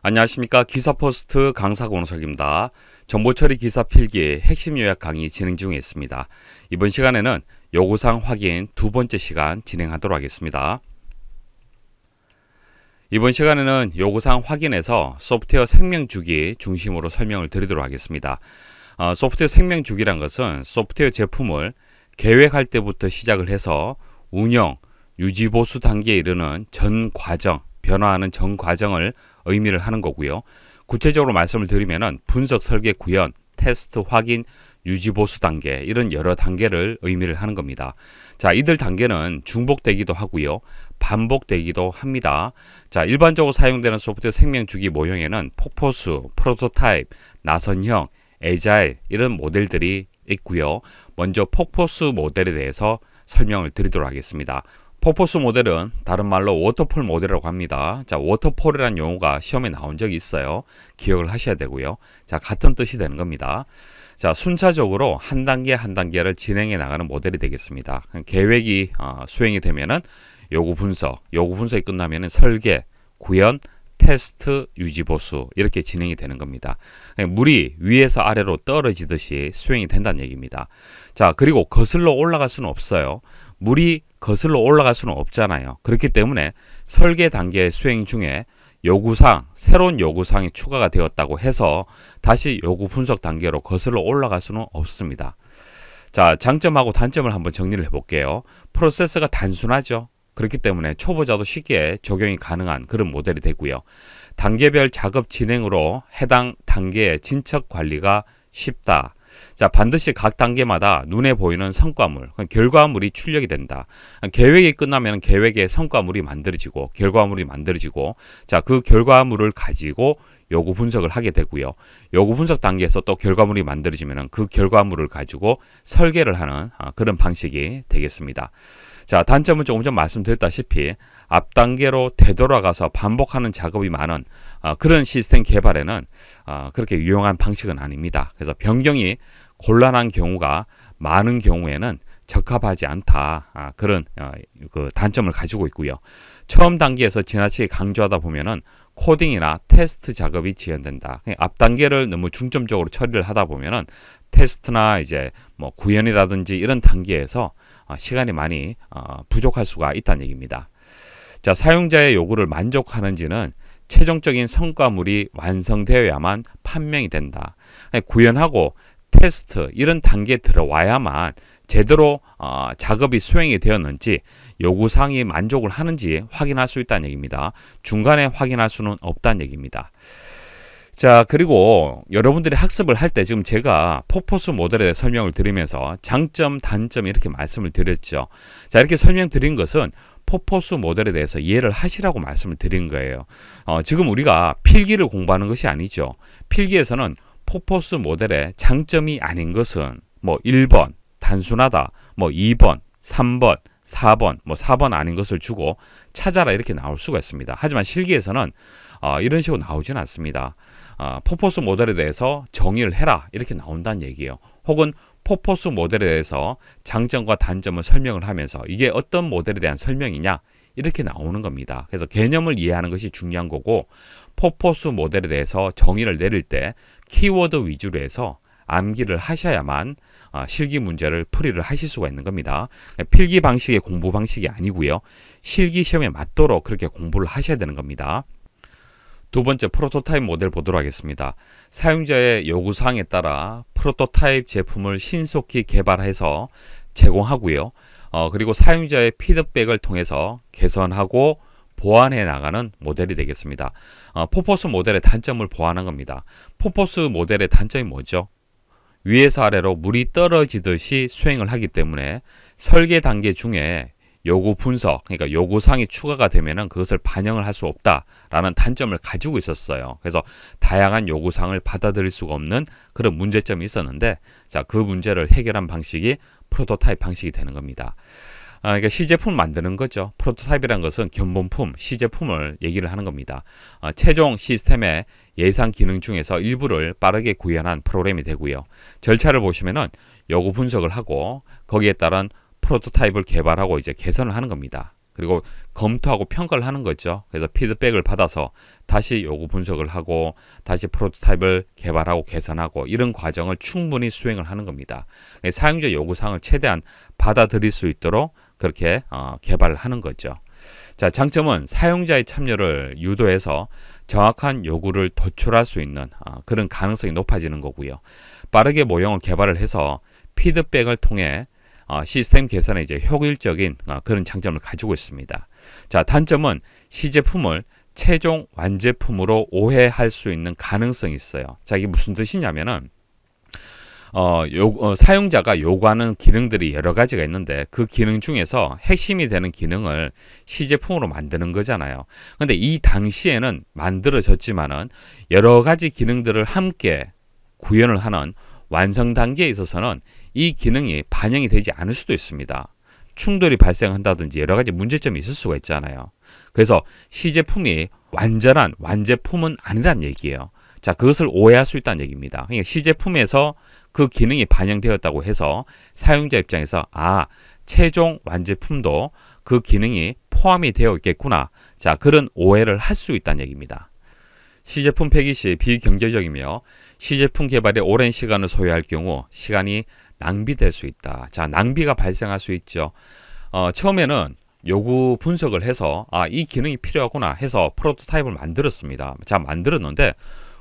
안녕하십니까 기사포스트 강사 권호석입니다. 정보처리 기사 필기의 핵심 요약 강의 진행 중에 있습니다. 이번 시간에는 요구사항 확인 두 번째 시간 진행하도록 하겠습니다. 이번 시간에는 요구사항 확인에서 소프트웨어 생명주기 중심으로 설명을 드리도록 하겠습니다. 어, 소프트웨어 생명주기란 것은 소프트웨어 제품을 계획할 때부터 시작을 해서 운영, 유지보수 단계에 이르는 전 과정, 변화하는 전 과정을 의미를 하는 거고요. 구체적으로 말씀을 드리면 분석, 설계, 구현, 테스트, 확인, 유지 보수 단계 이런 여러 단계를 의미를 하는 겁니다. 자, 이들 단계는 중복되기도 하고요. 반복되기도 합니다. 자, 일반적으로 사용되는 소프트웨어 생명 주기 모형에는 폭포수, 프로토타입, 나선형, 에자일 이런 모델들이 있고요. 먼저 폭포수 모델에 대해서 설명을 드리도록 하겠습니다. 포포스 모델은 다른 말로 워터폴 모델이라고 합니다. 자, 워터폴이라는 용어가 시험에 나온 적이 있어요. 기억을 하셔야 되고요. 자, 같은 뜻이 되는 겁니다. 자, 순차적으로 한 단계 한 단계를 진행해 나가는 모델이 되겠습니다. 계획이 어, 수행이 되면은 요구 분석, 요구 분석이 끝나면은 설계, 구현, 테스트, 유지 보수 이렇게 진행이 되는 겁니다. 그러니까 물이 위에서 아래로 떨어지듯이 수행이 된다는 얘기입니다. 자, 그리고 거슬러 올라갈 수는 없어요. 물이 거슬러 올라갈 수는 없잖아요. 그렇기 때문에 설계 단계 수행 중에 요구사항, 새로운 요구사항이 추가가 되었다고 해서 다시 요구 분석 단계로 거슬러 올라갈 수는 없습니다. 자, 장점하고 단점을 한번 정리를 해볼게요. 프로세스가 단순하죠. 그렇기 때문에 초보자도 쉽게 적용이 가능한 그런 모델이 되고요. 단계별 작업 진행으로 해당 단계의 진척 관리가 쉽다. 자, 반드시 각 단계마다 눈에 보이는 성과물, 결과물이 출력이 된다. 계획이 끝나면 계획의 성과물이 만들어지고 결과물이 만들어지고 자, 그 결과물을 가지고 요구 분석을 하게 되고요. 요구 분석 단계에서 또 결과물이 만들어지면 그 결과물을 가지고 설계를 하는 아, 그런 방식이 되겠습니다. 자, 단점은 조금 전 말씀드렸다시피 앞 단계로 되돌아가서 반복하는 작업이 많은 어, 그런 시스템 개발에는 어, 그렇게 유용한 방식은 아닙니다. 그래서 변경이 곤란한 경우가 많은 경우에는 적합하지 않다 아, 그런 어, 그 단점을 가지고 있고요. 처음 단계에서 지나치게 강조하다 보면은 코딩이나 테스트 작업이 지연된다. 앞 단계를 너무 중점적으로 처리를 하다 보면은 테스트나 이제 뭐 구현이라든지 이런 단계에서 어, 시간이 많이 어, 부족할 수가 있다는 얘기입니다. 자, 사용자의 요구를 만족하는지는 최종적인 성과물이 완성되어야만 판명이 된다. 구현하고 테스트 이런 단계에 들어와야만 제대로 어, 작업이 수행이 되었는지 요구사항이 만족을 하는지 확인할 수 있다는 얘기입니다. 중간에 확인할 수는 없다는 얘기입니다. 자 그리고 여러분들이 학습을 할 때 지금 제가 포포스 모델에 대해 설명을 드리면서 장점 단점 이렇게 말씀을 드렸죠 자 이렇게 설명드린 것은 포포스 모델에 대해서 이해를 하시라고 말씀을 드린 거예요 어, 지금 우리가 필기를 공부하는 것이 아니죠 필기에서는 포포스 모델의 장점이 아닌 것은 뭐 1번 단순하다. 뭐 2번, 3번, 4번, 뭐 4번 아닌 것을 주고 찾아라 이렇게 나올 수가 있습니다. 하지만 실기에서는 어, 이런 식으로 나오진 않습니다. 어, 포포스 모델에 대해서 정의를 해라 이렇게 나온다는 얘기예요. 혹은 포포스 모델에 대해서 장점과 단점을 설명을 하면서 이게 어떤 모델에 대한 설명이냐 이렇게 나오는 겁니다. 그래서 개념을 이해하는 것이 중요한 거고 포포스 모델에 대해서 정의를 내릴 때 키워드 위주로 해서 암기를 하셔야만 아, 실기 문제를 풀이를 하실 수가 있는 겁니다. 필기 방식의 공부 방식이 아니고요. 실기 시험에 맞도록 그렇게 공부를 하셔야 되는 겁니다. 두 번째 프로토타입 모델 보도록 하겠습니다. 사용자의 요구사항에 따라 프로토타입 제품을 신속히 개발해서 제공하고요. 어, 그리고 사용자의 피드백을 통해서 개선하고 보완해 나가는 모델이 되겠습니다. 어, 포포스 모델의 단점을 보완한 겁니다. 포포스 모델의 단점이 뭐죠? 위에서 아래로 물이 떨어지듯이 수행을 하기 때문에 설계 단계 중에 요구 분석, 그러니까 요구사항이 추가가 되면은 그것을 반영을 할 수 없다라는 단점을 가지고 있었어요. 그래서 다양한 요구사항을 받아들일 수가 없는 그런 문제점이 있었는데, 자, 그 문제를 해결한 방식이 프로토타입 방식이 되는 겁니다. 아, 그러니까 시제품 만드는 거죠. 프로토타입이라는 것은 견본품, 시제품을 얘기를 하는 겁니다. 아, 최종 시스템의 예상 기능 중에서 일부를 빠르게 구현한 프로그램이 되고요. 절차를 보시면은 요구 분석을 하고 거기에 따른 프로토타입을 개발하고 이제 개선을 하는 겁니다. 그리고 검토하고 평가를 하는 거죠. 그래서 피드백을 받아서 다시 요구 분석을 하고 다시 프로토타입을 개발하고 개선하고 이런 과정을 충분히 수행을 하는 겁니다. 사용자 요구사항을 최대한 받아들일 수 있도록 그렇게 어, 개발하는 거죠. 자, 장점은 사용자의 참여를 유도해서 정확한 요구를 도출할 수 있는 어, 그런 가능성이 높아지는 거고요. 빠르게 모형을 개발을 해서 피드백을 통해 어, 시스템 개선에 이제 효율적인 어, 그런 장점을 가지고 있습니다. 자, 단점은 시제품을 최종 완제품으로 오해할 수 있는 가능성이 있어요. 자, 이게 무슨 뜻이냐면은 어, 요, 어, 사용자가 요구하는 기능들이 여러 가지가 있는데 그 기능 중에서 핵심이 되는 기능을 시제품으로 만드는 거잖아요. 근데 이 당시에는 만들어졌지만은 여러 가지 기능들을 함께 구현을 하는 완성 단계에 있어서는 이 기능이 반영이 되지 않을 수도 있습니다. 충돌이 발생한다든지 여러 가지 문제점이 있을 수가 있잖아요. 그래서 시제품이 완전한 완제품은 아니란 얘기예요. 자, 그것을 오해할 수 있다는 얘기입니다. 그러니까 시제품에서 그 기능이 반영되었다고 해서 사용자 입장에서 아 최종 완제품도 그 기능이 포함이 되어 있겠구나 자 그런 오해를 할 수 있다는 얘기입니다. 시제품 폐기 시 비경제적이며 시제품 개발에 오랜 시간을 소요할 경우 시간이 낭비될 수 있다. 자 낭비가 발생할 수 있죠. 어, 처음에는 요구 분석을 해서 아 이 기능이 필요하구나 해서 프로토타입을 만들었습니다. 자 만들었는데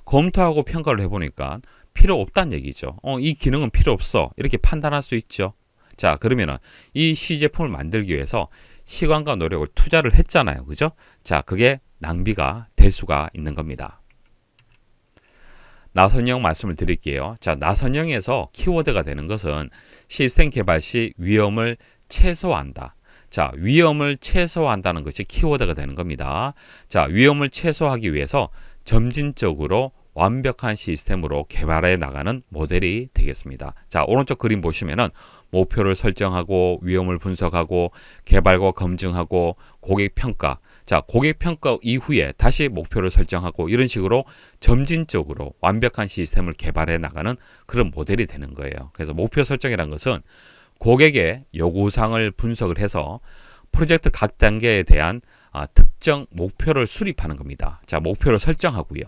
검토하고 평가를 해보니까 필요 없단 얘기죠. 어, 이 기능은 필요 없어. 이렇게 판단할 수 있죠. 자, 그러면은 이 시제품을 만들기 위해서 시간과 노력을 투자를 했잖아요. 그죠? 자, 그게 낭비가 될 수가 있는 겁니다. 나선형 말씀을 드릴게요. 자, 나선형에서 키워드가 되는 것은 시스템 개발 시 위험을 최소화한다. 자, 위험을 최소화한다는 것이 키워드가 되는 겁니다. 자, 위험을 최소화하기 위해서 점진적으로 완벽한 시스템으로 개발해 나가는 모델이 되겠습니다. 자, 오른쪽 그림 보시면은 목표를 설정하고 위험을 분석하고 개발과 검증하고 고객 평가 자 고객 평가 이후에 다시 목표를 설정하고 이런 식으로 점진적으로 완벽한 시스템을 개발해 나가는 그런 모델이 되는 거예요 그래서 목표 설정이란 것은 고객의 요구사항을 분석을 해서 프로젝트 각 단계에 대한 아, 특정 목표를 수립하는 겁니다 자 목표를 설정하고요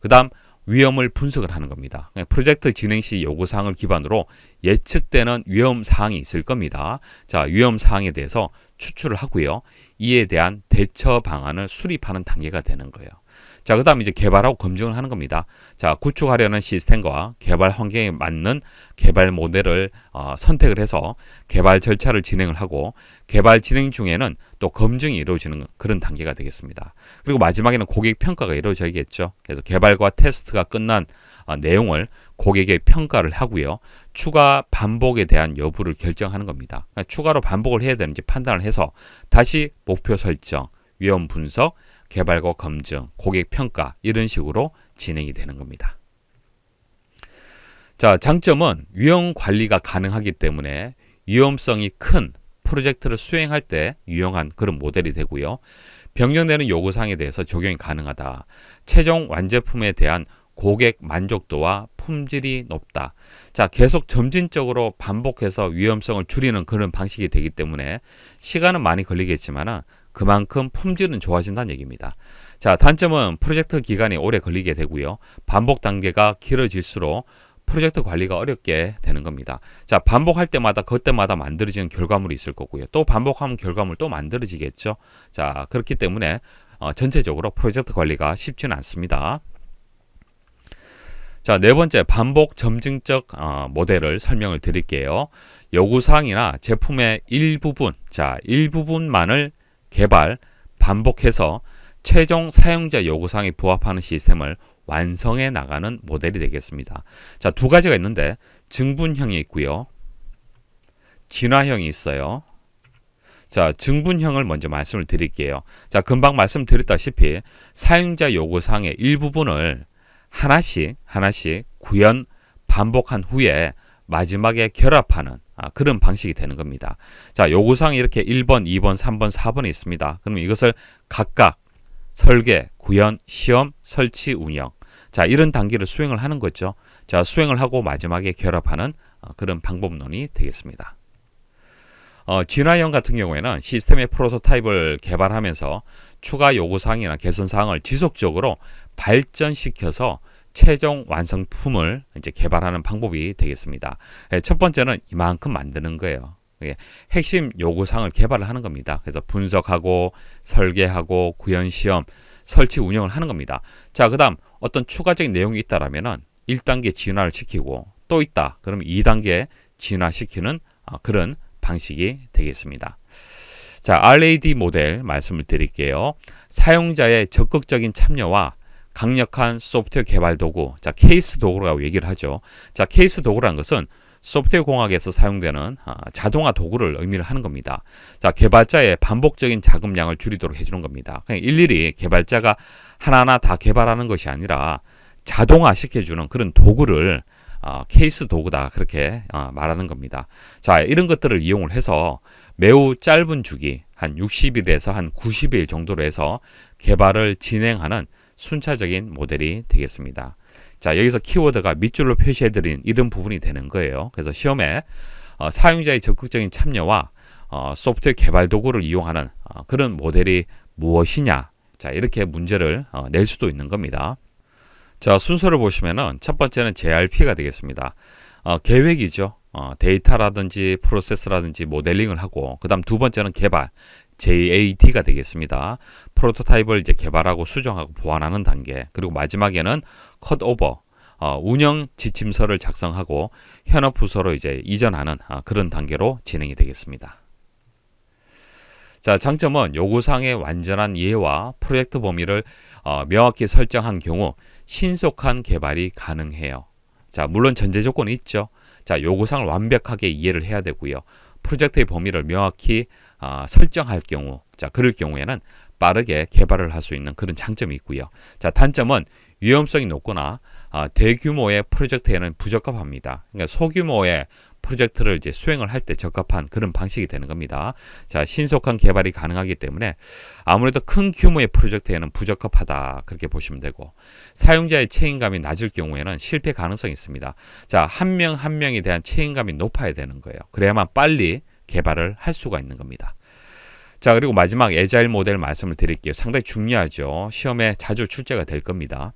그 다음 위험을 분석을 하는 겁니다. 예, 프로젝트 진행 시 요구사항을 기반으로 예측되는 위험사항이 있을 겁니다. 자, 위험사항에 대해서 추출을 하고요. 이에 대한 대처 방안을 수립하는 단계가 되는 거예요. 자, 그 다음 이제 개발하고 검증을 하는 겁니다. 자, 구축하려는 시스템과 개발 환경에 맞는 개발 모델을 어, 선택을 해서 개발 절차를 진행을 하고 개발 진행 중에는 또 검증이 이루어지는 그런 단계가 되겠습니다. 그리고 마지막에는 고객 평가가 이루어져야겠죠. 그래서 개발과 테스트가 끝난 어, 내용을 고객의 평가를 하고요. 추가 반복에 대한 여부를 결정하는 겁니다. 그러니까 추가로 반복을 해야 되는지 판단을 해서 다시 목표 설정, 위험 분석, 개발과 검증, 고객 평가 이런 식으로 진행이 되는 겁니다. 자, 장점은 위험 관리가 가능하기 때문에 위험성이 큰 프로젝트를 수행할 때 유용한 그런 모델이 되고요. 변경되는 요구사항에 대해서 적용이 가능하다. 최종 완제품에 대한 고객 만족도와 품질이 높다. 자, 계속 점진적으로 반복해서 위험성을 줄이는 그런 방식이 되기 때문에 시간은 많이 걸리겠지만 그만큼 품질은 좋아진다는 얘기입니다. 자, 단점은 프로젝트 기간이 오래 걸리게 되고요. 반복 단계가 길어질수록 프로젝트 관리가 어렵게 되는 겁니다. 자, 반복할 때마다 그때마다 만들어지는 결과물이 있을 거고요. 또 반복하면 결과물 또 만들어지겠죠. 자, 그렇기 때문에 어, 전체적으로 프로젝트 관리가 쉽지는 않습니다. 자, 네 번째 반복 점증적 어, 모델을 설명을 드릴게요. 요구사항이나 제품의 일부분, 자, 일부분만을 개발, 반복해서 최종 사용자 요구사항에 부합하는 시스템을 완성해 나가는 모델이 되겠습니다. 자, 두 가지가 있는데 증분형이 있고요. 진화형이 있어요. 자, 증분형을 먼저 말씀을 드릴게요. 자, 금방 말씀드렸다시피 사용자 요구사항의 일부분을 하나씩 하나씩 구현 반복한 후에 마지막에 결합하는 아, 그런 방식이 되는 겁니다. 자, 요구사항이 이렇게 1번, 2번, 3번, 4번이 있습니다. 그럼 이것을 각각 설계, 구현, 시험, 설치, 운영. 자, 이런 단계를 수행을 하는 거죠. 자, 수행을 하고 마지막에 결합하는 어, 그런 방법론이 되겠습니다. 어, 진화형 같은 경우에는 시스템의 프로토타입을 개발하면서 추가 요구사항이나 개선사항을 지속적으로 발전시켜서 최종 완성품을 이제 개발하는 방법이 되겠습니다. 예, 첫 번째는 이만큼 만드는 거예요. 예, 핵심 요구사항을 개발 하는 겁니다. 그래서 분석하고 설계하고 구현 시험, 설치 운영을 하는 겁니다. 자, 그다음 어떤 추가적인 내용이 있다라면은 1단계 진화를 시키고 또 있다. 그럼 2단계 진화시키는 아, 그런 방식이 되겠습니다. 자, RAD 모델 말씀을 드릴게요. 사용자의 적극적인 참여와 강력한 소프트웨어 개발 도구, 자 케이스 도구라고 얘기를 하죠. 자 케이스 도구란 것은 소프트웨어 공학에서 사용되는 아, 자동화 도구를 의미를 하는 겁니다. 자, 개발자의 반복적인 자금량을 줄이도록 해주는 겁니다. 그냥 일일이 개발자가 하나하나 다 개발하는 것이 아니라 자동화 시켜주는 그런 도구를 어, 케이스 도구다 그렇게 어, 말하는 겁니다. 자, 이런 것들을 이용을 해서 매우 짧은 주기 한 60일에서 한 90일 정도로 해서 개발을 진행하는 순차적인 모델이 되겠습니다. 자, 여기서 키워드가 밑줄로 표시해드린 이런 부분이 되는 거예요. 그래서 시험에 어, 사용자의 적극적인 참여와 어, 소프트웨어 개발 도구를 이용하는 어, 그런 모델이 무엇이냐. 자, 이렇게 문제를 어, 낼 수도 있는 겁니다. 자, 순서를 보시면은 첫 번째는 JRP가 되겠습니다. 어, 계획이죠. 어, 데이터라든지 프로세스라든지 모델링을 하고 그 다음 두 번째는 개발 JAT가 되겠습니다. 프로토타입을 이제 개발하고 수정하고 보완하는 단계. 그리고 마지막에는 컷오버 어, 운영 지침서를 작성하고 현업 부서로 이제 이전하는 어, 그런 단계로 진행이 되겠습니다. 자, 장점은 요구사항의 완전한 이해와 프로젝트 범위를 어, 명확히 설정한 경우 신속한 개발이 가능해요. 자, 물론 전제 조건이 있죠. 자, 요구사항을 완벽하게 이해를 해야 되고요. 프로젝트의 범위를 명확히 어, 설정할 경우, 자 그럴 경우에는 빠르게 개발을 할 수 있는 그런 장점이 있고요. 자 단점은 위험성이 높거나 어, 대규모의 프로젝트에는 부적합합니다. 그러니까 소규모의 프로젝트를 이제 수행을 할 때 적합한 그런 방식이 되는 겁니다. 자, 신속한 개발이 가능하기 때문에 아무래도 큰 규모의 프로젝트에는 부적합하다. 그렇게 보시면 되고 사용자의 책임감이 낮을 경우에는 실패 가능성이 있습니다. 자, 한 명 한 명에 대한 책임감이 높아야 되는 거예요. 그래야만 빨리 개발을 할 수가 있는 겁니다. 자, 그리고 마지막 에자일 모델 말씀을 드릴게요. 상당히 중요하죠. 시험에 자주 출제가 될 겁니다.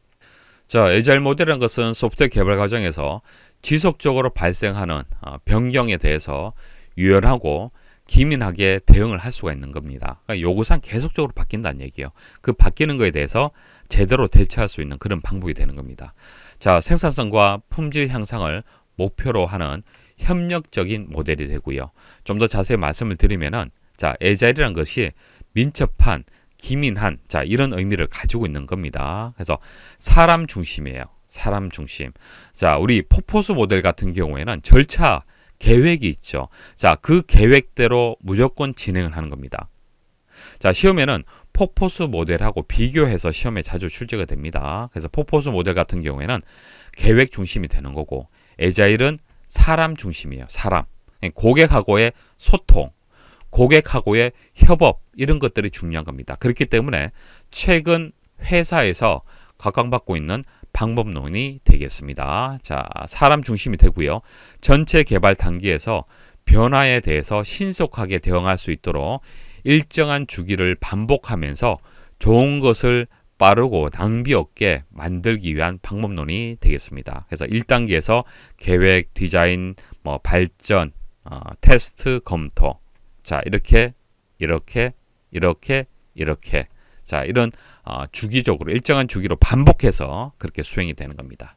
자, 에자일 모델이라는 것은 소프트웨어 개발 과정에서 지속적으로 발생하는 어, 변경에 대해서 유연하고 기민하게 대응을 할 수가 있는 겁니다. 그러니까 요구사항 계속적으로 바뀐다는 얘기예요. 그 바뀌는 것에 대해서 제대로 대처할 수 있는 그런 방법이 되는 겁니다. 자, 생산성과 품질 향상을 목표로 하는 협력적인 모델이 되고요. 좀 더 자세히 말씀을 드리면은 자, 에자일이란 것이 민첩한, 기민한 자, 이런 의미를 가지고 있는 겁니다. 그래서 사람 중심이에요. 사람 중심. 자, 우리 포포스 모델 같은 경우에는 절차 계획이 있죠. 자, 그 계획대로 무조건 진행을 하는 겁니다. 자, 시험에는 포포스 모델하고 비교해서 시험에 자주 출제가 됩니다. 그래서 포포스 모델 같은 경우에는 계획 중심이 되는 거고 에자일은 사람 중심이에요. 사람. 예, 고객하고의 소통, 고객하고의 협업 이런 것들이 중요한 겁니다. 그렇기 때문에 최근 회사에서 각광받고 있는 방법론이 되겠습니다. 자, 사람 중심이 되고요. 전체 개발 단계에서 변화에 대해서 신속하게 대응할 수 있도록 일정한 주기를 반복하면서 좋은 것을 빠르고 낭비 없게 만들기 위한 방법론이 되겠습니다. 그래서 1단계에서 계획, 디자인, 뭐 발전, 어, 테스트, 검토. 자, 이렇게, 이렇게, 이렇게, 이렇게 자, 이런 어, 주기적으로 일정한 주기로 반복해서 그렇게 수행이 되는 겁니다.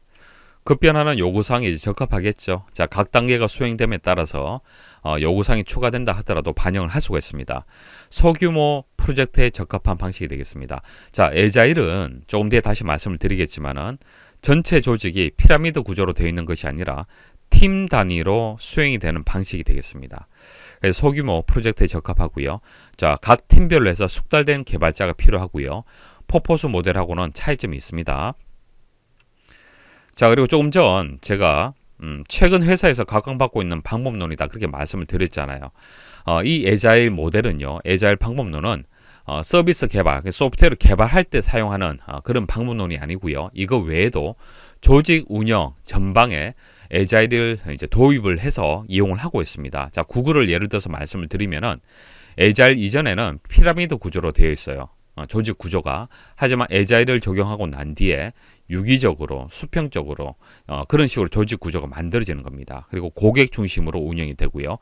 급변하는 요구사항이 적합하겠죠. 자, 각 단계가 수행됨에 따라서 어, 요구사항이 추가된다 하더라도 반영을 할 수가 있습니다. 소규모 프로젝트에 적합한 방식이 되겠습니다. 자, 에자일은 조금 뒤에 다시 말씀을 드리겠지만은 전체 조직이 피라미드 구조로 되어 있는 것이 아니라 팀 단위로 수행이 되는 방식이 되겠습니다. 네, 소규모 프로젝트에 적합하고요. 자, 각 팀별로 해서 숙달된 개발자가 필요하고요. 포포스 모델하고는 차이점이 있습니다. 자, 그리고 조금 전 제가 음, 최근 회사에서 각광받고 있는 방법론이다 그렇게 말씀을 드렸잖아요. 어, 이 에자일 모델은요, 에자일 방법론은 어, 서비스 개발, 그 소프트웨어를 개발할 때 사용하는 어, 그런 방법론이 아니고요. 이거 외에도 조직 운영 전방에 에자일을 이제 도입을 해서 이용을 하고 있습니다. 자, 구글을 예를 들어서 말씀을 드리면은 에자일 이전에는 피라미드 구조로 되어 있어요. 어, 조직 구조가 하지만 에자일을 적용하고 난 뒤에 유기적으로 수평적으로 어, 그런 식으로 조직 구조가 만들어지는 겁니다. 그리고 고객 중심으로 운영이 되고요.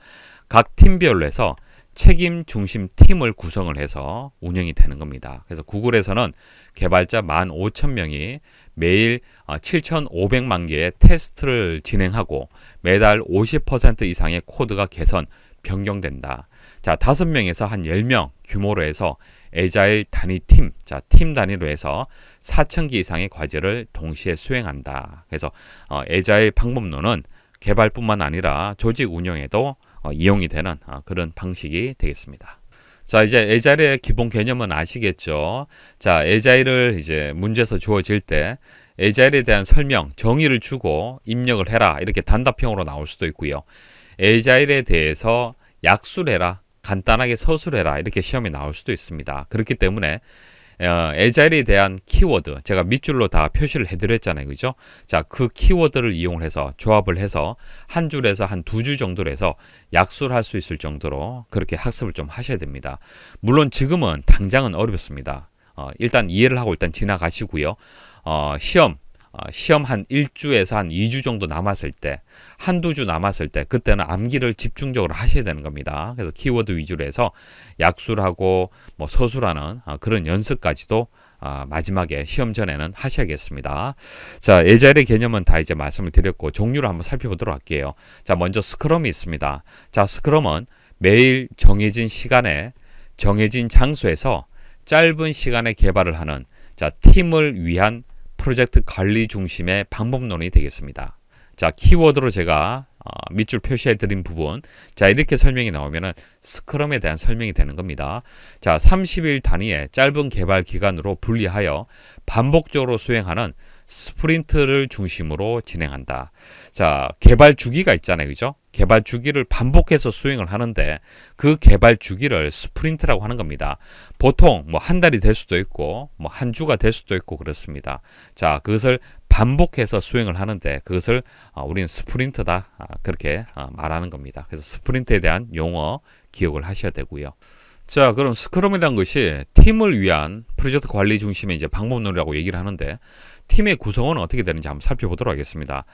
각 팀별로 해서 책임 중심 팀을 구성을 해서 운영이 되는 겁니다. 그래서 구글에서는 개발자 15,000명이 매일 7,500만 아, 개의 테스트를 진행하고 매달 50% 이상의 코드가 개선, 변경된다. 자, 다섯 명에서한 10명 규모로 해서 에자일 단위 팀, 자, 팀 단위로 해서 4,000개 이상의 과제를 동시에 수행한다. 그래서 어, 에자일 방법론은 개발뿐만 아니라 조직 운영에도 어, 이용이 되는 어, 그런 방식이 되겠습니다. 자 이제 에자일의 기본 개념은 아시겠죠 자 에자일을 이제 문제에서 주어질 때 에자일에 대한 설명 정의를 주고 입력을 해라 이렇게 단답형으로 나올 수도 있고요 에자일에 대해서 약술해라 간단하게 서술해라 이렇게 시험이 나올 수도 있습니다 그렇기 때문에 어, 에자일에 대한 키워드 제가 밑줄로 다 표시를 해드렸잖아요 그죠 자그 키워드를 이용 해서 조합을 해서 한 줄에서 한 두 줄 정도로 해서 약수를 할 수 있을 정도로 그렇게 학습을 좀 하셔야 됩니다 물론 지금은 당장은 어렵습니다 어, 일단 이해를 하고 일단 지나가시고요 어, 시험 어, 시험 한 1주에서 한 2주 정도 남았을 때 한두 주 남았을 때 그때는 암기를 집중적으로 하셔야 되는 겁니다. 그래서 키워드 위주로 해서 약술하고 뭐 서술하는 어, 그런 연습까지도 어, 마지막에 시험 전에는 하셔야겠습니다. 자, 예자일의 개념은 다 이제 말씀을 드렸고 종류를 한번 살펴보도록 할게요. 자, 먼저 스크럼이 있습니다. 자, 스크럼은 매일 정해진 시간에 정해진 장소에서 짧은 시간에 개발을 하는 자, 팀을 위한 프로젝트 관리 중심의 방법론이 되겠습니다. 자, 키워드로 제가 어, 밑줄 표시해 드린 부분 자 이렇게 설명이 나오면은 스크럼에 대한 설명이 되는 겁니다 자 30일 단위의 짧은 개발 기간으로 분리하여 반복적으로 수행하는 스프린트를 중심으로 진행한다. 자, 개발 주기가 있잖아요. 그죠? 개발 주기를 반복해서 수행을 하는데 그 개발 주기를 스프린트라고 하는 겁니다. 보통 뭐 한 달이 될 수도 있고 뭐 한 주가 될 수도 있고 그렇습니다. 자, 그것을 반복해서 수행을 하는데 그것을 어, 우리는 스프린트다. 아, 그렇게 어, 말하는 겁니다. 그래서 스프린트에 대한 용어 기억을 하셔야 되고요. 자 그럼 스크럼이란 것이 팀을 위한 프로젝트 관리 중심의 이제 방법론이라고 얘기를 하는데 팀의 구성은 어떻게 되는지 한번 살펴보도록 하겠습니다.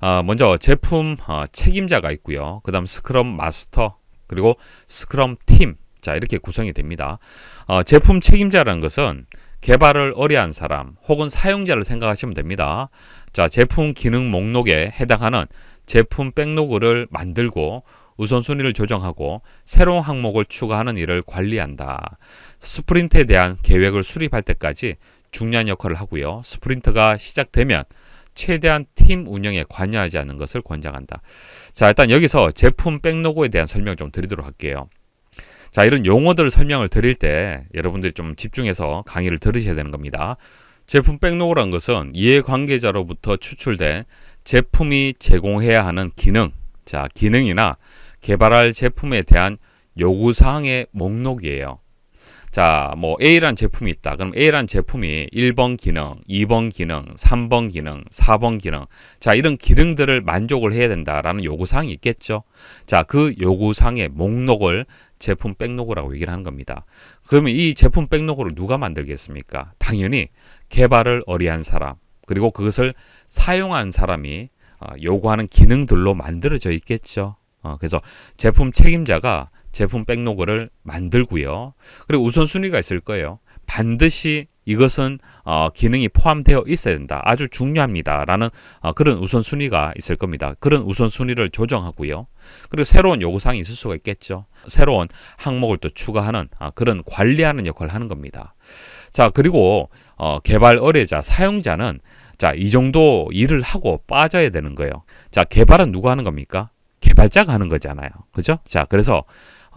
어, 먼저 제품 어, 책임자가 있고요. 그 다음 스크럼 마스터 그리고 스크럼 팀. 자 이렇게 구성이 됩니다. 어, 제품 책임자라는 것은 개발을 어려한 사람 혹은 사용자를 생각하시면 됩니다. 자 제품 기능 목록에 해당하는 제품 백로그를 만들고 우선순위를 조정하고 새로운 항목을 추가하는 일을 관리한다. 스프린트에 대한 계획을 수립할 때까지 중요한 역할을 하고요. 스프린트가 시작되면 최대한 팀 운영에 관여하지 않는 것을 권장한다. 자, 일단 여기서 제품 백로그에 대한 설명 좀 드리도록 할게요. 자, 이런 용어들을 설명을 드릴 때 여러분들이 좀 집중해서 강의를 들으셔야 되는 겁니다. 제품 백로그란 것은 이해관계자로부터 추출된 제품이 제공해야 하는 기능, 자, 기능이나 개발할 제품에 대한 요구사항의 목록이에요. 자, 뭐 A란 제품이 있다. 그럼 A란 제품이 1번 기능, 2번 기능, 3번 기능, 4번 기능. 자, 이런 기능들을 만족을 해야 된다라는 요구사항이 있겠죠. 자, 그 요구사항의 목록을 제품 백로그라고 얘기를 하는 겁니다. 그러면 이 제품 백로그를 누가 만들겠습니까? 당연히 개발을 어리한 사람, 그리고 그것을 사용한 사람이 어, 요구하는 기능들로 만들어져 있겠죠. 어, 그래서 제품 책임자가 제품 백로그를 만들고요. 그리고 우선순위가 있을 거예요. 반드시 이것은 어, 기능이 포함되어 있어야 된다. 아주 중요합니다. 라는 어, 그런 우선순위가 있을 겁니다. 그런 우선순위를 조정하고요. 그리고 새로운 요구사항이 있을 수가 있겠죠. 새로운 항목을 또 추가하는 아, 그런 관리하는 역할을 하는 겁니다. 자 그리고 어, 개발 의뢰자, 사용자는 자 이 정도 일을 하고 빠져야 되는 거예요. 자 개발은 누가 하는 겁니까? 개발자가 하는 거잖아요. 그죠? 자 그래서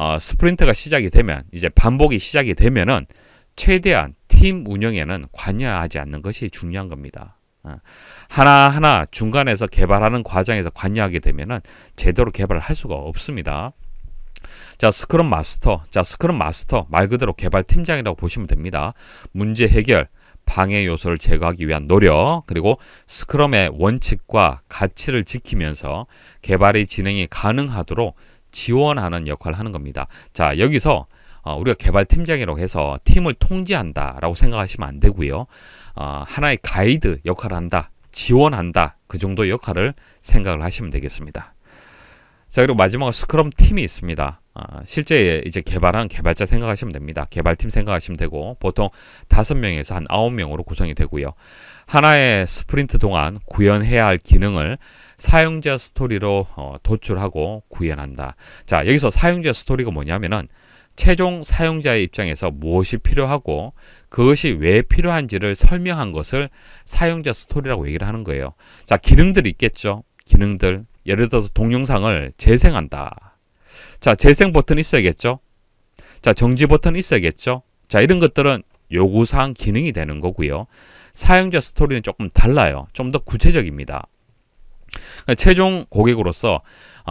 어, 스프린트가 시작이 되면 이제 반복이 시작이 되면은 최대한 팀 운영에는 관여하지 않는 것이 중요한 겁니다. 어, 하나하나 중간에서 개발하는 과정에서 관여하게 되면은 제대로 개발을 할 수가 없습니다. 자, 스크럼 마스터. 자, 스크럼 마스터. 말 그대로 개발 팀장이라고 보시면 됩니다. 문제 해결, 방해 요소를 제거하기 위한 노력, 그리고 스크럼의 원칙과 가치를 지키면서 개발의 진행이 가능하도록 지원하는 역할을 하는 겁니다. 자, 여기서 어, 우리가 개발팀장이라고 해서 팀을 통제한다라고 생각하시면 안 되고요. 어, 하나의 가이드 역할을 한다, 지원한다 그 정도의 역할을 생각을 하시면 되겠습니다. 자 그리고 마지막 스크럼 팀이 있습니다. 어, 실제 이제 개발한 개발자 생각하시면 됩니다. 개발팀 생각하시면 되고 보통 다섯 명에서 한 아홉 명으로 구성이 되고요. 하나의 스프린트 동안 구현해야 할 기능을 사용자 스토리로 어, 도출하고 구현한다. 자, 여기서 사용자 스토리가 뭐냐면은 최종 사용자의 입장에서 무엇이 필요하고 그것이 왜 필요한지를 설명한 것을 사용자 스토리라고 얘기를 하는 거예요. 자, 기능들이 있겠죠. 기능들. 예를 들어서 동영상을 재생한다. 자, 재생 버튼 이 있어야겠죠. 자, 정지 버튼 이 있어야겠죠. 자, 이런 것들은 요구사항 기능이 되는 거고요. 사용자 스토리는 조금 달라요. 좀 더 구체적입니다. 그러니까 최종 고객으로서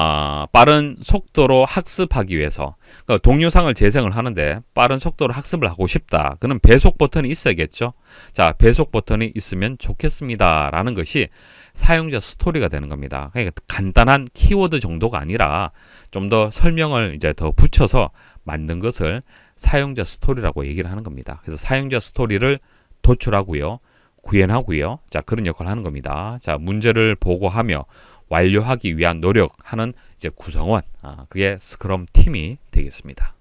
아, 빠른 속도로 학습하기 위해서 그러니까 동영상을 재생을 하는데 빠른 속도로 학습을 하고 싶다. 그는 배속 버튼이 있어야겠죠. 자, 배속 버튼이 있으면 좋겠습니다. 라는 것이 사용자 스토리가 되는 겁니다. 그러니까 간단한 키워드 정도가 아니라 좀 더 설명을 이제 더 붙여서 만든 것을 사용자 스토리라고 얘기를 하는 겁니다. 그래서 사용자 스토리를 도출하고요. 구현하고요. 자, 그런 역할을 하는 겁니다. 자, 문제를 보고하며 완료하기 위한 노력하는 이제 구성원. 아, 그게 스크럼 팀이 되겠습니다.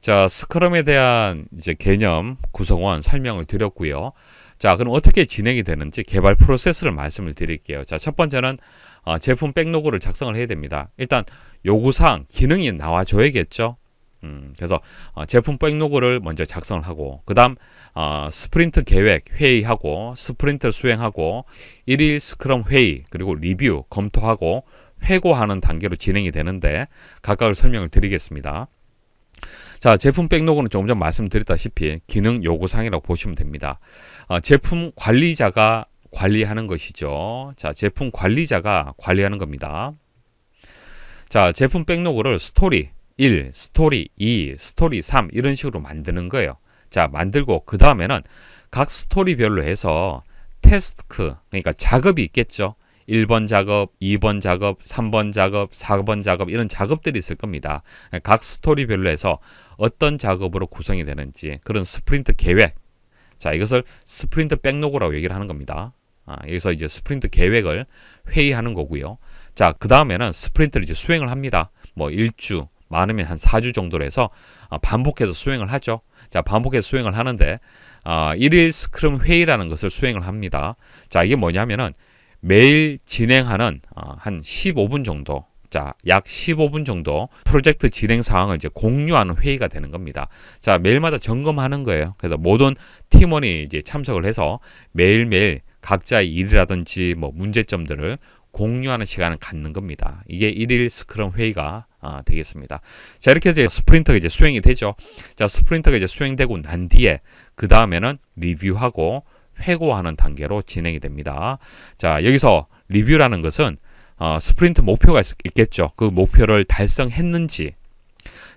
자, 스크럼에 대한 이제 개념, 구성원 설명을 드렸고요. 자, 그럼 어떻게 진행이 되는지 개발 프로세스를 말씀을 드릴게요. 자, 첫 번째는 어, 제품 백로그를 작성을 해야 됩니다. 일단 요구사항, 기능이 나와줘야겠죠. 음, 그래서 어, 제품 백로그를 먼저 작성을 하고 그 다음 어, 스프린트 계획 회의하고 스프린트를 수행하고 일일 스크럼 회의 그리고 리뷰 검토하고 회고하는 단계로 진행이 되는데 각각을 설명을 드리겠습니다. 자 제품 백로그는 조금 전 말씀드렸다시피 기능 요구사항이라고 보시면 됩니다. 어, 제품 관리자가 관리하는 것이죠. 자 제품 관리자가 관리하는 겁니다. 자 제품 백로그를 스토리 1, 스토리 2, 스토리 3 이런 식으로 만드는 거예요. 자, 만들고 그 다음에는 각 스토리별로 해서 테스크, 그러니까 작업이 있겠죠. 1번 작업, 2번 작업, 3번 작업, 4번 작업 이런 작업들이 있을 겁니다. 각 스토리별로 해서 어떤 작업으로 구성이 되는지 그런 스프린트 계획 자 이것을 스프린트 백로그라고 얘기를 하는 겁니다. 아, 여기서 이제 스프린트 계획을 회의하는 거고요. 자 그 다음에는 스프린트를 이제 수행을 합니다. 뭐 1주, 많으면 한 4주 정도로 해서 어, 반복해서 수행을 하죠. 자, 반복해서 수행을 하는데 아, 1일 스크럼 회의라는 것을 수행을 합니다. 자, 이게 뭐냐면은 매일 진행하는 아, 한 15분 정도 자, 약 15분 정도 프로젝트 진행 상황을 이제 공유하는 회의가 되는 겁니다. 자, 매일마다 점검하는 거예요. 그래서 모든 팀원이 이제 참석을 해서 매일매일 각자의 일이라든지 뭐 문제점들을 공유하는 시간을 갖는 겁니다. 이게 1일 스크럼 회의가 아, 되겠습니다. 자, 이렇게 이제 스프린터가 이제 수행이 되죠. 자, 스프린터가 이제 수행되고 난 뒤에 그 다음에는 리뷰하고 회고하는 단계로 진행이 됩니다. 자, 여기서 리뷰라는 것은 어, 스프린트 목표가 있, 겠죠그 목표를 달성했는지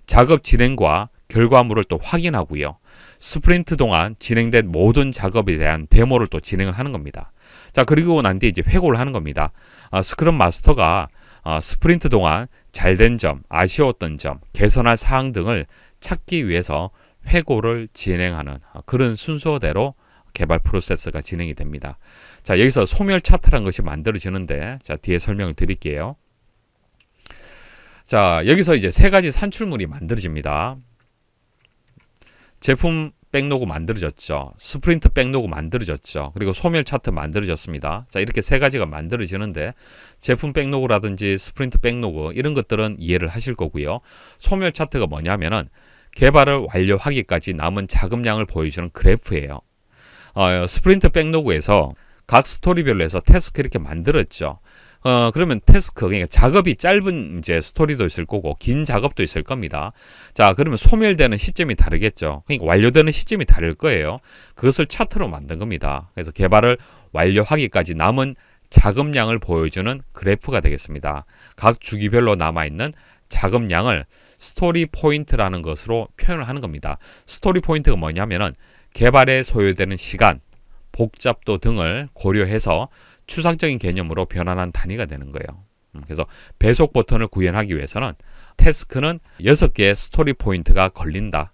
작업 진행과 결과물을 또 확인하고요. 스프린트 동안 진행된 모든 작업에 대한 데모를 또 진행을 하는 겁니다. 자, 그리고 난 뒤에 이제 회고를 하는 겁니다. 아, 스크럼 마스터가 아, 스프린트 동안 잘된 점, 아쉬웠던 점, 개선할 사항 등을 찾기 위해서 회고를 진행하는 아, 그런 순서대로 개발 프로세스가 진행이 됩니다. 자, 여기서 소멸 차트라는 것이 만들어지는데 자, 뒤에 설명을 드릴게요. 자, 여기서 이제 세 가지 산출물이 만들어집니다. 제품 백로그 만들어졌죠. 스프린트 백로그 만들어졌죠. 그리고 소멸 차트 만들어졌습니다. 자 이렇게 세 가지가 만들어지는데 제품 백로그라든지 스프린트 백로그 이런 것들은 이해를 하실 거고요. 소멸 차트가 뭐냐면은 개발을 완료하기까지 남은 자금량을 보여주는 그래프예요. 어, 스프린트 백로그에서 각 스토리별로 해서 태스크 이렇게 만들었죠. 어, 그러면 태스크, 그러니까 작업이 짧은 이제 스토리도 있을 거고, 긴 작업도 있을 겁니다. 자, 그러면 소멸되는 시점이 다르겠죠. 그러니까 완료되는 시점이 다를 거예요. 그것을 차트로 만든 겁니다. 그래서 개발을 완료하기까지 남은 자금량을 보여주는 그래프가 되겠습니다. 각 주기별로 남아있는 자금량을 스토리 포인트라는 것으로 표현을 하는 겁니다. 스토리 포인트가 뭐냐면은 개발에 소요되는 시간, 복잡도 등을 고려해서 추상적인 개념으로 변환한 단위가 되는 거예요. 음, 그래서 배속 버튼을 구현하기 위해서는 태스크는 6개의 스토리 포인트가 걸린다.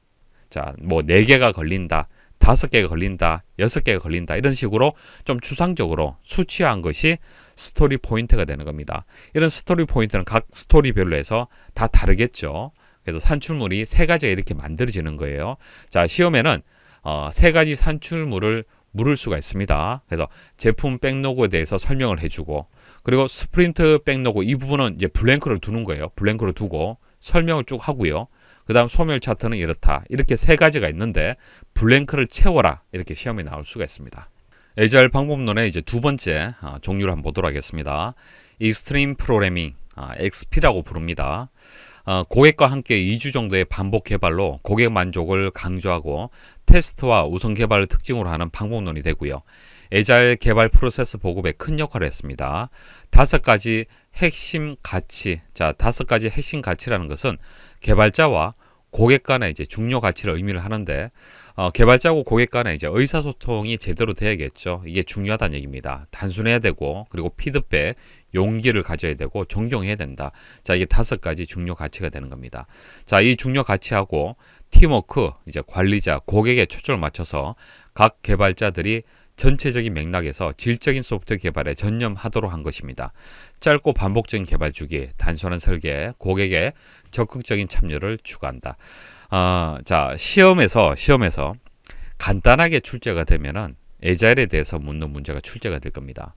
자, 뭐 4개가 걸린다. 5개가 걸린다. 6개가 걸린다. 이런 식으로 좀 추상적으로 수치화한 것이 스토리 포인트가 되는 겁니다. 이런 스토리 포인트는 각 스토리별로 해서 다 다르겠죠. 그래서 산출물이 세 가지가 이렇게 만들어지는 거예요. 자, 시험에는 어, 세 가지 산출물을 물을 수가 있습니다. 그래서 제품 백로그에 대해서 설명을 해주고 그리고 스프린트 백로그 이 부분은 이제 블랭크를 두는 거예요. 블랭크를 두고 설명을 쭉 하고요. 그 다음 소멸 차트는 이렇다. 이렇게 세 가지가 있는데 블랭크를 채워라. 이렇게 시험에 나올 수가 있습니다. AGR 방법론의 이제 두 번째 아, 종류를 한번 보도록 하겠습니다. 익스트림 프로그래밍, 아, XP라고 부릅니다. 아, 고객과 함께 2주 정도의 반복 개발로 고객 만족을 강조하고 테스트와 우선 개발을 특징으로 하는 방법론이 되고요. 에자일 개발 프로세스 보급에 큰 역할을 했습니다. 다섯 가지 핵심 가치, 자 다섯 가지 핵심 가치라는 것은 개발자와 고객 간의 이제 중요 가치를 의미를 하는데 어, 개발자고 고객 간의 이제 의사소통이 제대로 돼야겠죠. 이게 중요하다는 얘기입니다. 단순해야 되고 그리고 피드백, 용기를 가져야 되고 존경해야 된다. 자 이게 다섯 가지 중요 가치가 되는 겁니다. 자 이 중요 가치하고 팀워크, 이제 관리자, 고객의 초점을 맞춰서 각 개발자들이 전체적인 맥락에서 질적인 소프트 웨어 개발에 전념하도록 한 것입니다. 짧고 반복적인 개발 주기, 단순한 설계, 고객의 적극적인 참여를 추구한다. 아, 자, 시험에서 시험에서 간단하게 출제가 되면은 에자일에 대해서 묻는 문제가 출제가 될 겁니다.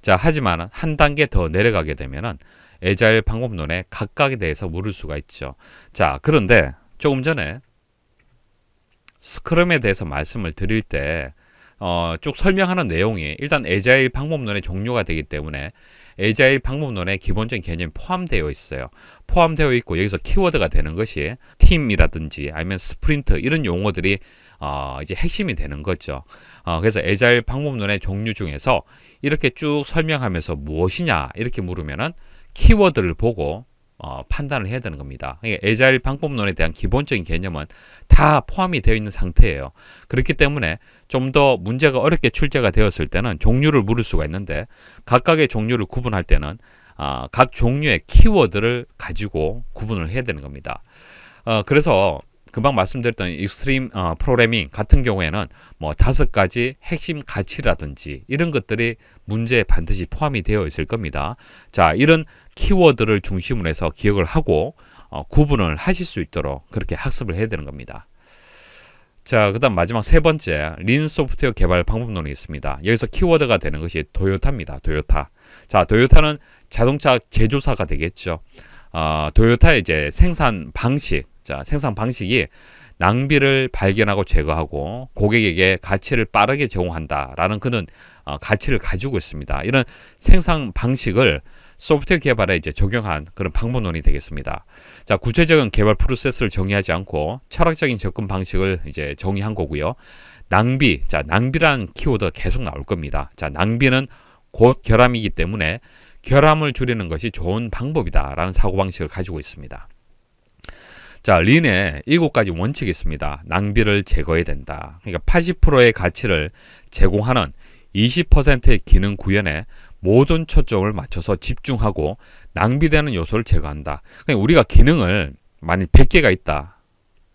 자, 하지만 한 단계 더 내려가게 되면은 에자일 방법론에 각각에 대해서 물을 수가 있죠. 자, 그런데 조금 전에 스크럼에 대해서 말씀을 드릴 때쭉 어, 설명하는 내용이 일단 에자일 방법론의 종류가 되기 때문에 에자일 방법론의 기본적인 개념이 포함되어 있어요. 포함되어 있고 여기서 키워드가 되는 것이 팀이라든지 아니면 스프린트 이런 용어들이 어, 이제 핵심이 되는 거죠. 어, 그래서 에자일 방법론의 종류 중에서 이렇게 쭉 설명하면서 무엇이냐 이렇게 물으면은 키워드를 보고 어, 판단을 해야 되는 겁니다. 그러 에자일 방법론에 대한 기본적인 개념은 다 포함이 되어 있는 상태예요. 그렇기 때문에 좀 더 문제가 어렵게 출제가 되었을 때는 종류를 물을 수가 있는데 각각의 종류를 구분할 때는 어, 각 종류의 키워드를 가지고 구분을 해야 되는 겁니다. 어, 그래서 금방 말씀드렸던 익스트림 어, 프로그래밍 같은 경우에는 뭐 다섯 가지 핵심 가치라든지 이런 것들이 문제에 반드시 포함이 되어 있을 겁니다. 자, 이런 키워드를 중심으로 해서 기억을 하고 어, 구분을 하실 수 있도록 그렇게 학습을 해야 되는 겁니다. 자, 그 다음 마지막 세 번째, 린 소프트웨어 개발 방법론이 있습니다. 여기서 키워드가 되는 것이 도요타입니다. 도요타. 자, 도요타는 자동차 제조사가 되겠죠. 어, 도요타의 이제 생산 방식, 자, 생산 방식이 낭비를 발견하고 제거하고 고객에게 가치를 빠르게 제공한다라는 그는 어, 가치를 가지고 있습니다. 이런 생산 방식을 소프트웨어 개발에 이제 적용한 그런 방법론이 되겠습니다. 자, 구체적인 개발 프로세스를 정의하지 않고 철학적인 접근 방식을 이제 정의한 거고요. 낭비, 자, 낭비란 키워드 계속 나올 겁니다. 자, 낭비는 곧 결함이기 때문에 결함을 줄이는 것이 좋은 방법이다라는 사고방식을 가지고 있습니다. 자, 린의 일곱 가지 원칙이 있습니다. 낭비를 제거해야 된다. 그러니까 80%의 가치를 제공하는 20%의 기능 구현에 모든 초점을 맞춰서 집중하고 낭비되는 요소를 제거한다. 그러니까 우리가 기능을 만약 100개가 있다.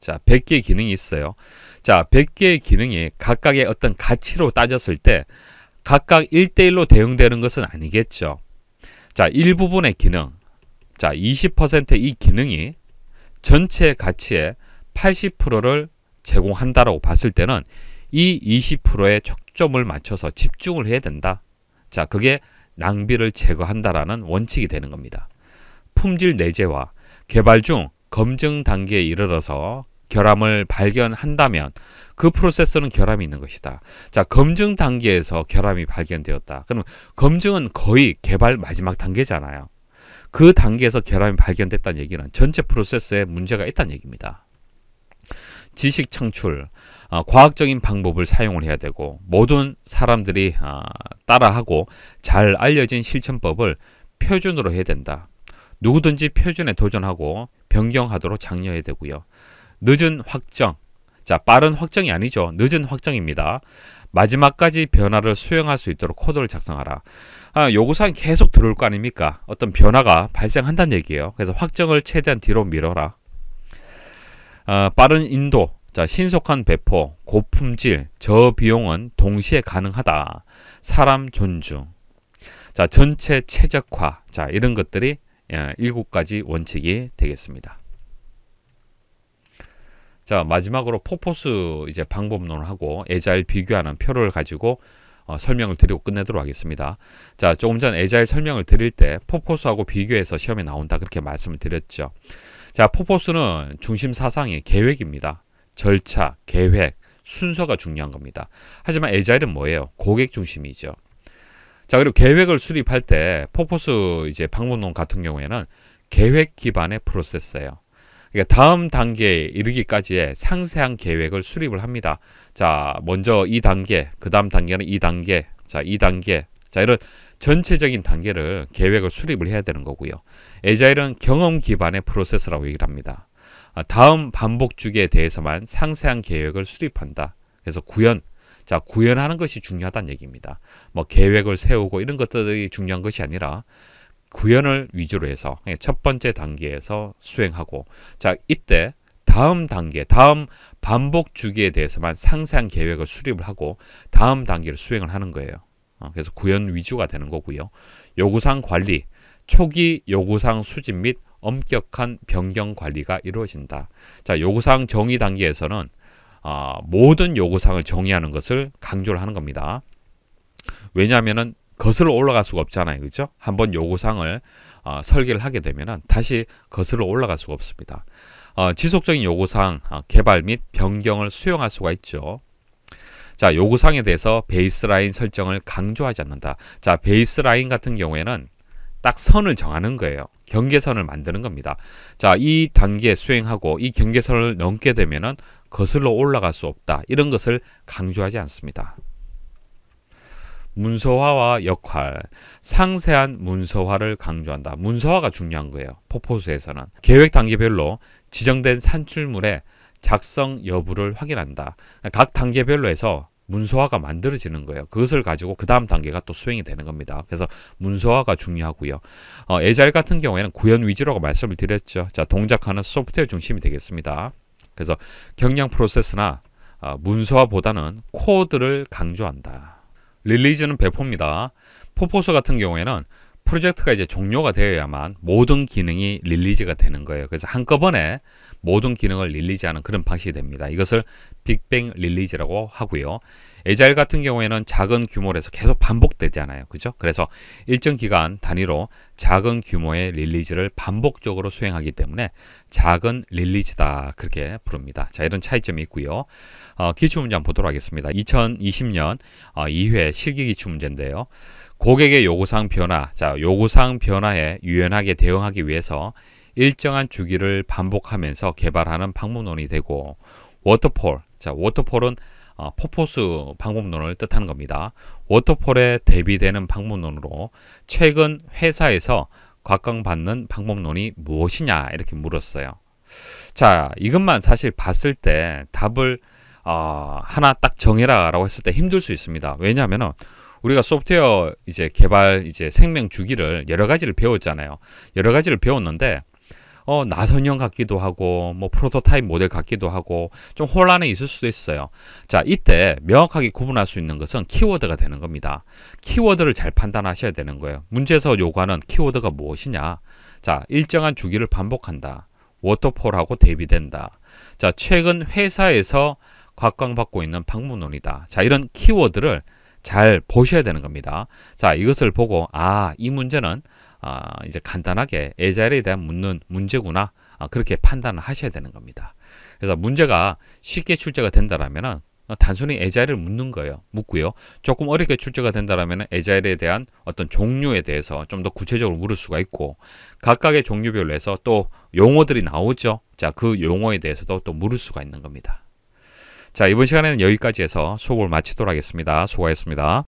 자, 100개의 기능이 있어요. 자, 100개의 기능이 각각의 어떤 가치로 따졌을 때 각각 1대1로 대응되는 것은 아니겠죠. 자, 일부분의 기능. 자, 20%이 기능이 전체 가치의 80%를 제공한다라고 봤을 때는 이 20%에 초점을 맞춰서 집중을 해야 된다. 자, 그게 낭비를 제거한다라는 원칙이 되는 겁니다. 품질 내재와 개발 중 검증 단계에 이르러서 결함을 발견한다면 그 프로세스는 결함이 있는 것이다. 자, 검증 단계에서 결함이 발견되었다. 그럼 검증은 거의 개발 마지막 단계잖아요. 그 단계에서 결함이 발견됐다는 얘기는 전체 프로세스에 문제가 있다는 얘기입니다. 지식 창출. 아, 과학적인 방법을 사용을 해야 되고 모든 사람들이 아, 따라하고 잘 알려진 실천법을 표준으로 해야 된다. 누구든지 표준에 도전하고 변경하도록 장려해야 되고요. 늦은 확정. 자, 빠른 확정이 아니죠. 늦은 확정입니다. 마지막까지 변화를 수용할 수 있도록 코드를 작성하라. 아, 요구사항 계속 들어올 거 아닙니까? 어떤 변화가 발생한다는 얘기예요. 그래서 확정을 최대한 뒤로 밀어라. 아, 빠른 인도. 자, 신속한 배포, 고품질, 저비용은 동시에 가능하다. 사람 존중. 자, 전체 최적화. 자, 이런 것들이 예, 일곱 가지 원칙이 되겠습니다. 자, 마지막으로 포포스 이제 방법론을 하고 에자일 비교하는 표를 가지고 어, 설명을 드리고 끝내도록 하겠습니다. 자, 조금 전 에자일 설명을 드릴 때 포포스하고 비교해서 시험에 나온다 그렇게 말씀을 드렸죠. 자, 포포스는 중심 사상의 계획입니다. 절차, 계획, 순서가 중요한 겁니다. 하지만 에자일은 뭐예요? 고객 중심이죠. 자, 그리고 계획을 수립할 때 포포스 이제 방문론 같은 경우에는 계획 기반의 프로세스예요. 그러니까 다음 단계에 이르기까지의 상세한 계획을 수립을 합니다. 자, 먼저 이 단계, 그 다음 단계는 이 단계, 자, 이 단계, 자, 이런 전체적인 단계를 계획을 수립을 해야 되는 거고요. 에자일은 경험 기반의 프로세스라고 얘기를 합니다. 아, 다음 반복주기에 대해서만 상세한 계획을 수립한다. 그래서 구현, 자 구현하는 것이 중요하다는 얘기입니다. 뭐 계획을 세우고 이런 것들이 중요한 것이 아니라 구현을 위주로 해서 첫 번째 단계에서 수행하고 자 이때 다음 단계, 다음 반복 주기에 대해서만 상세한 계획을 수립을 하고 다음 단계를 수행을 하는 거예요. 어, 그래서 구현 위주가 되는 거고요. 요구사항 관리, 초기 요구사항 수집 및 엄격한 변경 관리가 이루어진다. 자, 요구사항 정의 단계에서는 아, 모든 요구사항을 정의하는 것을 강조를 하는 겁니다. 왜냐하면은 거슬러 올라갈 수가 없잖아요. 그죠? 한번 요구사항을 어, 설계를 하게 되면은 다시 거슬러 올라갈 수가 없습니다. 어, 지속적인 요구사항 어, 개발 및 변경을 수용할 수가 있죠. 자, 요구사항에 대해서 베이스라인 설정을 강조하지 않는다. 자, 베이스라인 같은 경우에는 딱 선을 정하는 거예요. 경계선을 만드는 겁니다. 자, 이 단계 수행하고 이 경계선을 넘게 되면은 거슬러 올라갈 수 없다. 이런 것을 강조하지 않습니다. 문서화와 역할, 상세한 문서화를 강조한다. 문서화가 중요한 거예요. 포포수에서는. 계획 단계별로 지정된 산출물의 작성 여부를 확인한다. 각 단계별로 해서 문서화가 만들어지는 거예요. 그것을 가지고 그 다음 단계가 또 수행이 되는 겁니다. 그래서 문서화가 중요하고요. 어, 에자일 같은 경우에는 구현 위주라고 말씀을 드렸죠. 자, 동작하는 소프트웨어 중심이 되겠습니다. 그래서 경량 프로세스나 어, 문서화보다는 코드를 강조한다. 릴리즈는 배포입니다. 포포스 같은 경우에는 프로젝트가 이제 종료가 되어야만 모든 기능이 릴리즈가 되는 거예요. 그래서 한꺼번에 모든 기능을 릴리즈하는 그런 방식이 됩니다. 이것을 빅뱅 릴리즈라고 하고요. 에자일 같은 경우에는 작은 규모에서 계속 반복되잖아요. 그죠? 그래서 일정 기간 단위로 작은 규모의 릴리즈를 반복적으로 수행하기 때문에 작은 릴리즈다. 그렇게 부릅니다. 자, 이런 차이점이 있고요. 어, 기출문제 한번 보도록 하겠습니다. 2020년 어, 2회 실기기출문제인데요. 고객의 요구사항 변화, 자, 요구사항 변화에 유연하게 대응하기 위해서 일정한 주기를 반복하면서 개발하는 방문론이 되고 워터폴, 자 워터폴은 어, 포포수 방법론을 뜻하는 겁니다. 워터폴에 대비되는 방문론으로 최근 회사에서 각광받는 방법론이 무엇이냐 이렇게 물었어요. 자 이것만 사실 봤을 때 답을 어, 하나 딱 정해라 라고 했을 때 힘들 수 있습니다. 왜냐하면 우리가 소프트웨어 이제 개발 이제 생명 주기를 여러 가지를 배웠잖아요. 여러 가지를 배웠는데 어, 나선형 같기도 하고 뭐 프로토타입 모델 같기도 하고 좀 혼란이 있을 수도 있어요. 자, 이때 명확하게 구분할 수 있는 것은 키워드가 되는 겁니다. 키워드를 잘 판단하셔야 되는 거예요. 문제에서 요구하는 키워드가 무엇이냐? 자, 일정한 주기를 반복한다. 워터폴하고 대비된다. 자, 최근 회사에서 각광받고 있는 방문론이다. 자, 이런 키워드를 잘 보셔야 되는 겁니다. 자, 이것을 보고 아, 이 문제는 아, 이제 간단하게 에자일에 대한 묻는 문제구나 아, 그렇게 판단을 하셔야 되는 겁니다. 그래서 문제가 쉽게 출제가 된다라면 단순히 에자일을 묻는 거예요. 묻고요. 조금 어렵게 출제가 된다라면 에자일에 대한 어떤 종류에 대해서 좀 더 구체적으로 물을 수가 있고 각각의 종류별로 해서 또 용어들이 나오죠. 자, 그 용어에 대해서도 또 물을 수가 있는 겁니다. 자, 이번 시간에는 여기까지 해서 수업을 마치도록 하겠습니다. 수고하셨습니다.